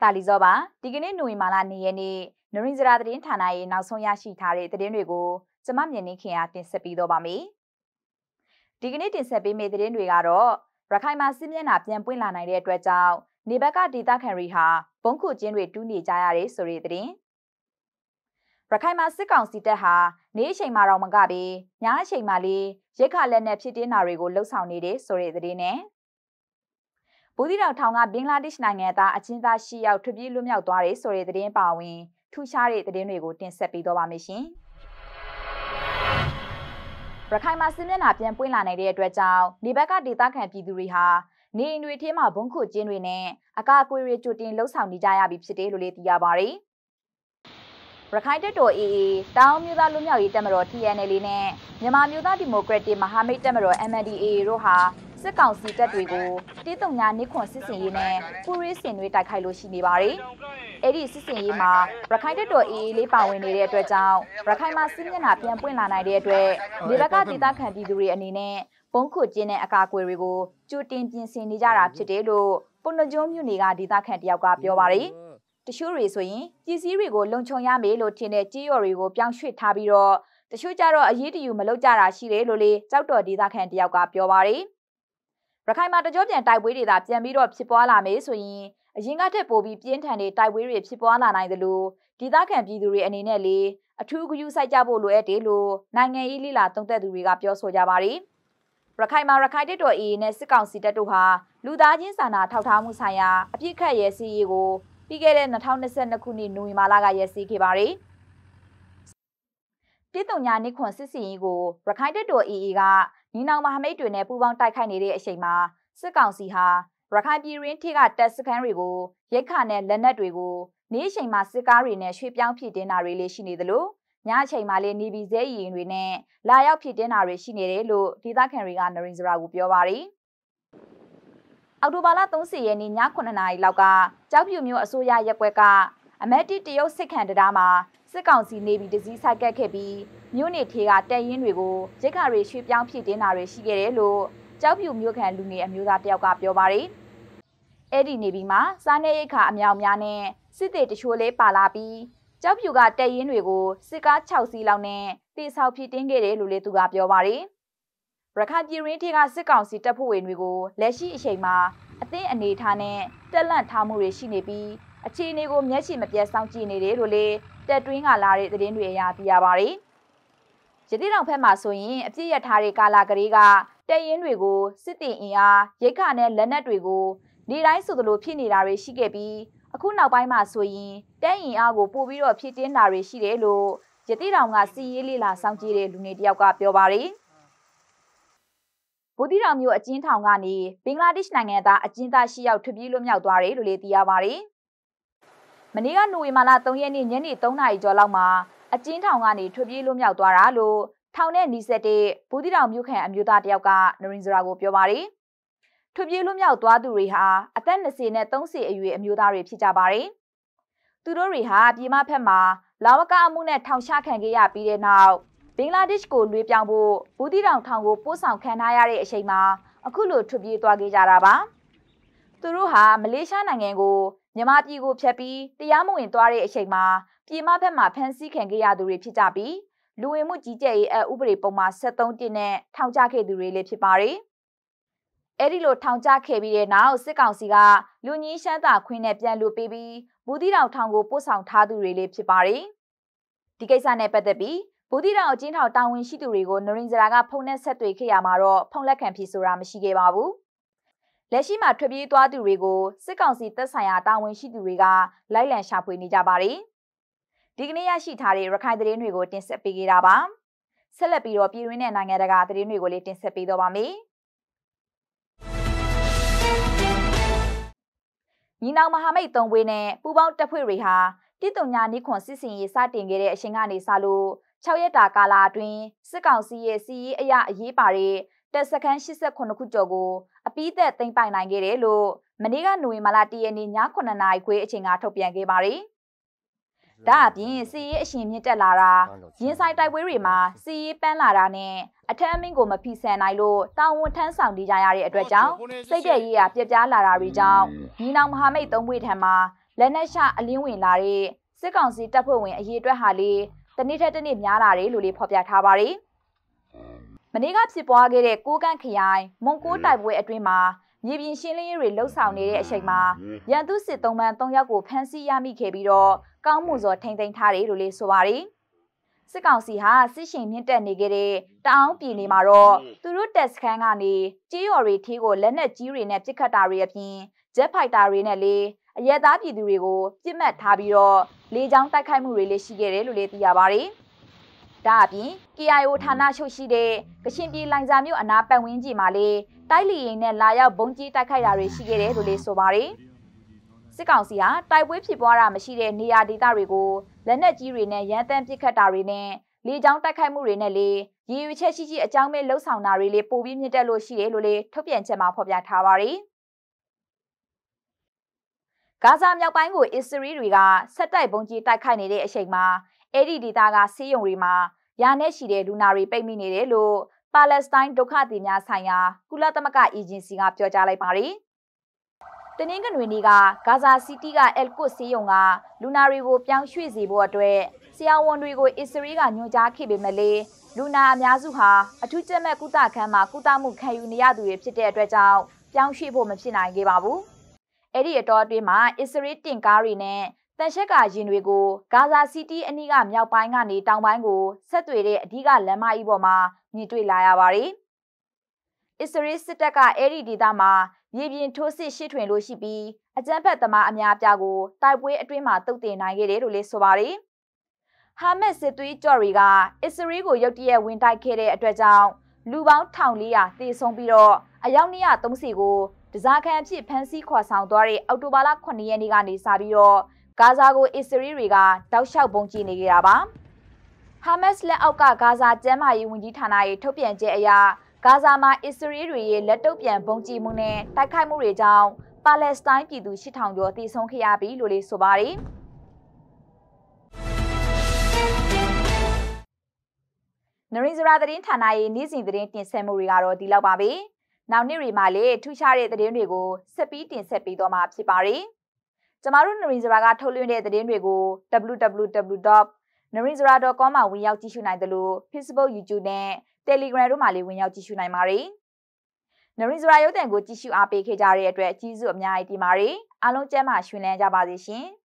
တာလီဇောပါဒီကနေ့နိုဝင်ဘာလနေ့ရက်နေ့နရင်းစရာသတင်းဌာနရဲ့နောက်ဆုံးရရှိထားတဲ့သတင်းတွေကိုကျွန်မမြင်နေခင်အားတင်ဆက်ပေးတော့ပါမယ်ဒီကနေ့တင်ဆက်ပေးမယ့်သတင်းတွေကတော့ရခိုင်မှာစစ်မျက်နှာပြန်ပွင့်လာနိုင်တဲ့အတွက်ကြောင့်နေဘက်ကဒေသခံတွေဟာဘုံခုချင်းတွေတူးနေကြရတယ်ဆိုတဲ့သတင်းရခိုင်မှာစစ်ကောင်စီတပ်ဟာနေ့အချိန်မှာတော့မကပဲညအချိန်မှာလေရိတ်ခါလက်နဲ့ဖြစ်တင်းတာတွေကိုလှုပ်ဆောင်နေတယ်ဆိုတဲ့သတင်းနဲ့ဘူးသီးတောင်ထောင်ကဘင်္ဂလားဒေ့ရှ်နိုင်ငံသားအချင်းသား၈ယောက်ထွက်ပြေးလွတ်မြောက်သွားတယ်ဆိုတဲ့သတင်းပါဝင်ထူးခြားတဲ့သတင်းတွေကိုတင်ဆက်ပေးတော့ပါမယ်ရှင်။ရခိုင်မှာစစ်မျက်နှာပြန်ပွင့်လာနိုင်တဲ့အတွက်ကြောင့်နေဘက်ကဒေသခံပြည်သူတွေဟာနေအိမ်တွေထဲမှာဘုံခုကျင်းတွေနဲ့အကာအကွယ်တွေကြိုတင်လှုပ်ဆောင်နေကြရပြီဖြစ်တယ်လို့လည်းသိရပါဗျ။ရခိုင်တပ်တော် AA တောင်မျိုးသားလူမျိုးရေးတပ်မတော် TNL နဲ့မြန်မာမျိုးသားဒီမိုကရက်တစ်မဟာမိတ်တပ်မတော် MNDAA တို့ဟာစစ်ကောင်စီတပ်တွေကိုတီးတုံညာနိခွန်စစ်စင်ရေးနဲ့ပူရေးစင်တွေတိုက်ခိုက်လို့ရှိနေပါတယ်။အဲ့ဒီစစ်စင်ရေးမှာရခိုင်တပ်တော် AA လေးပါဝင်နေတဲ့အတွက်ကြောင့်ရခိုင်မှာစစ်မျက်နှာပြန်ပွင့်လာနိုင်တဲ့အတွက်နေရကဒေသခံပြည်သူတွေအနေနဲ့ဘုံခုကျင်းတဲ့အကာအကွယ်တွေကိုကြိုတင်ပြင်ဆင်နေကြတာဖြစ်တယ်လို့ပုဏ္ဏကျွန်းမြို့နယ်ကဒေသခံတယောက်ကပြောပါတယ်။တချို့တွေဆိုရင်ပြည်စည်းတွေကိုလုံခြုံရမယ်လို့ထင်တဲ့ကြေးရော်တွေကိုပြောင်းရွှေ့ထားပြီးတော့တချို့ကြတော့အရေးတယူမလုပ်ကြတာရှိတယ်လို့လေကြောက်တော်ဒေသခံတယောက်ကပြောပါတယ်။ရခိုင်မှာတကြောပြန်တိုက်ပွဲတွေသာပြန်ပြီးတော့ဖြစ်ပွားလာမယ်ဆိုရင်အရင်ကထက်ပိုပြီးပြင်းထန်တဲ့တိုက်ပွဲတွေဖြစ်ပွားလာနိုင်သလိုဒေသခံပြည်သူတွေအနေနဲ့လေအထူးဂရုစိုက်ကြဖို့လိုအပ်တယ်လို့နိုင်ငံရေးလှိလာတုံ့တက်သူတွေကပြောဆိုကြပါတယ်ရခိုင်မှာရခိုင်တပ်တော် AA နဲ့စစ်ကောင်စီတပ်တို့ဟာလူသားချင်းစာနာထောက်ထားမှုဆိုင်ရာအပြစ်ခတ်ရဲစီးရေးကိုပြီးခဲ့တဲ့2022ခုနှစ်နိုဝင်ဘာလကရဲစီးခဲ့ပါတယ်။ပြည်သူ့ညာနိခွန်စစ်စီရေးကိုရခိုင်တပ်တော် AA ကညီနောင်မဟာမိတ်တွေနဲ့ပူးပေါင်းတိုက်ခိုက်နေတဲ့အချိန်မှာစစ်ကောင်စီဟာရခိုင်ပြည်ရင်းထိကတပ်စခန်းတွေကိုရိတ်ခါနဲ့လက်နက်တွေကိုနေ့အချိန်မှာစစ်ကားတွေနဲ့ရွှေ့ပြောင်းဖြစ်တင်တာတွေလည်းရှိနေသလိုညအချိန်မှာလည်းနေပြည်တော်ရင်တွေနဲ့လာရောက်ဖြစ်တင်တာတွေရှိနေတယ်လို့ဒေသခံတွေကနရင်စရာကိုပြောပါရီအော်တိုဘာလ30ရက်နေ့ည9:00နာရီလောက်ကကြောက်ပြူမျိုးအစိုးရရက်ကွက်ကအမက်တီတရုတ်စစ်ခံတရားမှာစစ်ကောင်စီနေပြီးတစည်းဆိုက်ကက်ခဲ့ပြီးမြို့နေထေကတပ်ရင်းတွေကိုရိခါတွေရွှေ့ပြောင်းဖြစ်တင်တာတွေရှိခဲ့တယ်လို့ကြောက်ပြူမြို့ခံလူငယ်အမျိုးသားတယောက်ကပြောပါရယ်အဲ့ဒီနေပြီးမှာစားနေရိခါအမြောက်များနဲ့စစ်တေတချို့လေးပါလာပြီးကြောက်ပြူကတပ်ရင်းတွေကိုစစ်ကား6စီးလောက်နဲ့တိဆောက်ဖြစ်တင်ခဲ့တယ်လို့လည်းသူကပြောပါရယ်ရခိုင်ပြည်ရင်းထေကစစ်ကောင်စီတပ်ဖွဲ့ဝင်တွေကိုလက်ရှိအချိန်မှာအသင်းအနေထားနဲ့တက်လန့်ထားမှုတွေရှိနေပြီးအခြေအနေကိုမျက်ခြေမပြတ်စောင့်ကြည့်နေတယ်လို့လည်းတက်တွင်းကလာတဲ့သတင်းတွေအရသိရပါဗျ။ရတိတောင်ဖက်မှာဆိုရင်အပြစ်ရထားတဲ့ကာလာကလေးကတက်ရင်တွေကိုစစ်တင်အင်အားရိတ်ခါနဲ့လက်နက်တွေကိုနေတိုင်းဆိုသလိုဖြစ်နေတာတွေရှိခဲ့ပြီးအခုနောက်ပိုင်းမှာဆိုရင်တက်ရင်အားကိုပို့ပြီးတော့ဖြစ်တင်းတာတွေရှိတယ်လို့ရတိတောင်ကစီရေးလေးလာစောင့်ကြည့်တဲ့လူငယ်တယောက်ကပြောပါရီဗိုလ်တိတော်မျိုးအချင်းထောင်ကနေဘင်္ဂလားဒေ့ရှ်နိုင်ငံသားအချင်းသား၈ယောက်ထွက်ပြေးလွတ်မြောက်သွားတယ်လို့လည်းသိရပါဗျမနေ့ကနိုဝင်ဘာလ3ရက်နေ့ညနေ3နာရီကျော်လောက်မှာအကျဉ်းထောင်ကနေထွက်ပြေးလွတ်မြောက်သွားတာလို့ထောင်နဲ့နီးစပ်တဲ့ဘူးတီတောင်မြို့ခံအမျိုးသားတယောက်ကနရင်စရာကိုပြောပါတယ်။ထွက်ပြေးလွတ်မြောက်သွားသူတွေဟာအသက်20နဲ့30အရွယ်အမျိုးသားတွေဖြစ်ကြပါတယ်။သူတို့တွေဟာပြည်မဖက်မှာလာဝကအမှုနဲ့ထောင်ချခံခဲ့ရပြီးတဲ့နောက်ဘင်္ဂလားဒေ့ရှ်ကိုလွှဲပြောင်းဖို့ဘူးတီတောင်ထောင်ကိုပို့ဆောင်ခံထားရတဲ့အချိန်မှာအခုလိုထွက်ပြေးသွားခဲ့ကြတာပါ။သူတို့ဟာ မလေးရှားနိုင်ငံကိုမြန်မာပြည်ကိုဖျက်ပြီးတရားမဝင်သွားတဲ့အချိန်မှာပြည်မဘက်မှဖမ်းဆီးခံခဲ့ရသူတွေဖြစ်ကြပြီးလူဝင်မှုကြီးကြပ်ရေးအဥပဒေပုံမှာ73တင်နဲ့ထောင်ချခဲ့သူတွေလည်းဖြစ်ပါတယ်။အဲဒီလိုထောင်ချခဲ့ပြီးတဲ့နောက်စစ်ကောင်စီကလူငင်းရှမ်းသာခွင်းနဲ့ပြန်လွတ်ပေးပြီးဘူးတီတောင်ထောင်ကိုပို့ဆောင်ထားသူတွေလည်းဖြစ်ပါတယ်။ဒီကိစ္စနဲ့ပတ်သက်ပြီးဘူးတီတောင်အကျဉ်းထောင်တာဝန်ရှိသူတွေကိုနရင်ဇရာကဖုန်းနဲ့ဆက်သွယ်ခဲ့ရမှာတော့ဖုန်းလက်ခံဖြေဆိုတာမရှိခဲ့ပါဘူး။လက်ရှိမှာထွက်ပြေးသွားသူတွေကိုစစ်ကောင်စီတပ်ဆိုင်ရာတာဝန်ရှိသူတွေကလိုက်လံရှာဖွေနေကြပါတယ်။ဒီကနေ့ရရှိထားတဲ့ရခိုင်သတင်းတွေကိုတင်ဆက်ပေးခဲ့တာပါ။ဆက်လက်ပြီးတော့ပြည်တွင်းနဲ့နိုင်ငံတကာသတင်းတွေကိုလည်းတင်ဆက်ပေးတော့ပါမယ်။ညီနောင်မဟာမိတ်သုံးဘွေးနဲ့ပူပေါင်းတပ်ဖွဲ့တွေဟာတိတုံညာနိခွန်စစ်စင်ရေးစတင်ခဲ့တဲ့အချိန်ကနေစလို့6ရက်တာကာလအတွင်းစစ်ကောင်စီရဲ့စီးရီးအရာအရေးပါတဲ့တပ်စခန်း89ခုကျော်ကိုပြီးသက်သိမ်းပိုင်နိုင်ခဲ့တယ်လို့မနေ့ကနိုဝင်ဘာလ၁ရက်နေ့ည9နာရီခွဲအချိန်ကထုတ်ပြန်ခဲ့ပါတယ်။ဒါအပြင်စီရေးအရှင်မြင့်တက်လာတာရင်ဆိုင်တိုက်ပွဲတွေမှာစီရေးပန်းလာတာနဲ့အထက်အမင်းကိုမဖီဆန်နိုင်လို့တာဝန်ထမ်းဆောင်နေကြရတဲ့အတွက်ကြောင့်စိတ်တဲ့ရေးရပြပြလာတာတွေကြောင့်ညီနောင်မဟာမိတ်သုံးဘွေထံမှာလက်နက်ရှအလင်းဝင်လာတဲ့စစ်ကောင်စီတပ်ဖွဲ့ဝင်အရေးအတွက်ဟာလေတနေ့ထက်တနေ့များလာတယ်လို့လေဖော်ပြထားပါတယ်။မနေ့ကဖြစ်ပွားခဲ့တဲ့ကိုကန့်ခရိုင်မွန်ကိုးတိုက်ပွဲအတွင်းမှာမြေပြင်ရှင်းလင်းရေးတွေလှုပ်ဆောင်နေတဲ့အချိန်မှာရန်သူစစ်သုံးပန်း၃ယောက်ကိုဖမ်းဆီးရမိခဲ့ပြီးတော့ကောင်းမှုစွာထိန်းသိမ်းထားတယ်လို့လည်းဆိုပါတယ်။စစ်ကောင်စီဟာစစ်ရှင်မြင့်တက်နေခဲ့တဲ့တအောင်းပြည်နယ်မှာတော့သူတို့တက်စခန်းကနေကြေးရော်တွေထီးကိုလက်နက်ကြီးတွေနဲ့ပစ်ခတ်တာတွေအပြင်ဂျက်ဖိုက်တာတွေနဲ့လေအရဲသားပြည်သူတွေကိုပြစ်မှတ်ထားပြီးတော့လေကြောင်းတိုက်ခိုက်မှုတွေလည်းရှိခဲ့တယ်လို့လည်းသိရပါတယ်။ဒါအပြင် KIO ဌာနချုပ်ရှိတဲ့ကရှင်ပြည်လိုင်စာမြို့အနားပတ်ဝန်းကျင်မှာလည်းတိုက်လေရင်နဲ့လာရောက်ဘုံကြီးတိုက်ခိုက်တာတွေရှိခဲ့တယ်လို့လည်းဆိုပါတယ်။စစ်ကောင်စီဟာတိုက်ပွဲဖြစ်ပွားတာမရှိတဲ့နေရာဒေသတွေကိုလက်နက်ကြီးတွေနဲ့ရန်တမ်းပစ်ခတ်တာတွေနဲ့လေကြောင်းတိုက်ခိုက်မှုတွေနဲ့လေရည်ရွယ်ချက်ရှိရှိအကြောင်းမဲ့လှုပ်ဆောင်တာတွေလေပိုပြီးမြင့်တက်လို့ရှိတယ်လို့လေထုတ်ပြန်ချက်မှာဖော်ပြထားပါတယ်။ဂါဇာမြောက်ပိုင်းကိုအစ္စရေးတွေကဆက်တိုက်ဘုံကြီးတိုက်ခိုက်နေတဲ့အချိန်မှာအဲ့ဒီဒေသကဆေးရုံတွေမှာယာနဲ့ရှိတဲ့လူနာတွေပိတ်မိနေတယ်လို့ပါလက်စတိုင်းဒုက္ခသည်များဆိုင်ရာကုလသမဂ္ဂအေဂျင်စီကပြောကြားလိုက်ပါတယ်။တနင်္ဂနွေနေ့ကဂါဇာစီးတီးကအဲလ်ကုတ်ဆေးရုံကလူနာတွေကိုပြောင်းရွှေ့စေဖို့အတွက်ဆရာဝန်တွေကိုအစ္စရေးကညွှန်ကြားခဲ့ပေမဲ့လေလူနာအများစုဟာအထူးကျမဲ့ကုသခန်းမှာကုသမှုခံယူနေရသူတွေဖြစ်တဲ့အတွက်ကြောင့်ပြောင်းရွှေ့ဖို့မဖြစ်နိုင်ခဲ့ပါဘူး။အဲ့ဒီအတောအတွင်းမှာအစ္စရေးတင်ကားတွေနဲ့တန်ရှက်ကရင်တွေကိုဂါဇာစီးတီးအနီးကမြောက်ပိုင်းကနေတောင်ပိုင်းကိုဆက်သွယ်တဲ့အဓိကလမ်းမကြီးပေါ်မှာမြင်တွေ့လာရပါတယ်။အစ္စရေးစစ်တပ်ကအဲ့ဒီဒေသမှာမြေပြင်ထိုးစစ်ရှစ်ထွင်လို့ရှိပြီးအကြမ်းဖက်သမားအများအပြားကိုတိုက်ပွဲအတွင်းမှာတုတ်တင်နိုင်ခဲ့တယ်လို့လည်းဆိုပါတယ်။ဟာမက်စစ်သွေးကြော်တွေကအစ္စရေးကိုရုတ်တရက်ဝင်တိုက်ခဲ့တဲ့အတွက်ကြောင့်လူပေါင်း1400တေဆုံးပြီးတော့အယောက်230ကိုတစားခံအဖြစ်ဖမ်းဆီးခေါ်ဆောင်သွားတဲ့အော်တိုဘာလ9ရက်နေ့ကနေစပြီးတော့ဂါဇာကိုအစ္စရေးတွေကတောက်လျှောက်ပုံကျနေကြတာပါဟာမတ်စ်လက်အောက်ကဂါဇာကျန်းမာရေးဝန်ကြီးဌာနရဲ့ထုတ်ပြန်ချက်အရဂါဇာမှာအစ္စရေးတွေရဲ့လက်တုပ်ပြန်ပုံကျမှုနဲ့တိုက်ခိုက်မှုတွေကြောင့်ပါလက်စတိုင်းပြည်သူ8000ကျော်သေဆုံးခဲ့ရပြီလို့လည်းဆိုပါတယ်နရင်းစရာသတင်းဌာနရဲ့နေ့စဉ်သတင်းတင်ဆက်မှုတွေကတော့ဒီလောက်ပါပဲ။နောက်နေ့တွေမှာလည်းထူးခြားတဲ့သတင်းတွေကိုဆက်ပြီးတင်ဆက်ပေးတော့မှာဖြစ်ပါတယ်။ကျမတို့ Narinjara ကထုတ်လွှင့်တဲ့သတင်းတွေကို www.narinjara.com မှာဝင်ရောက်ကြည့်ရှုနိုင်သလို Facebook, YouTube နဲ့ Telegram တို့မှာလည်းဝင်ရောက်ကြည့်ရှုနိုင်ပါတယ်။ Narinjara ရုပ်သံကိုကြည့်ရှုအားပေးခဲ့ကြတဲ့အတွက်ကျေးဇူးအများကြီးတင်ပါတယ်။အားလုံးကျန်းမာရှင်လန်းကြပါစေရှင်။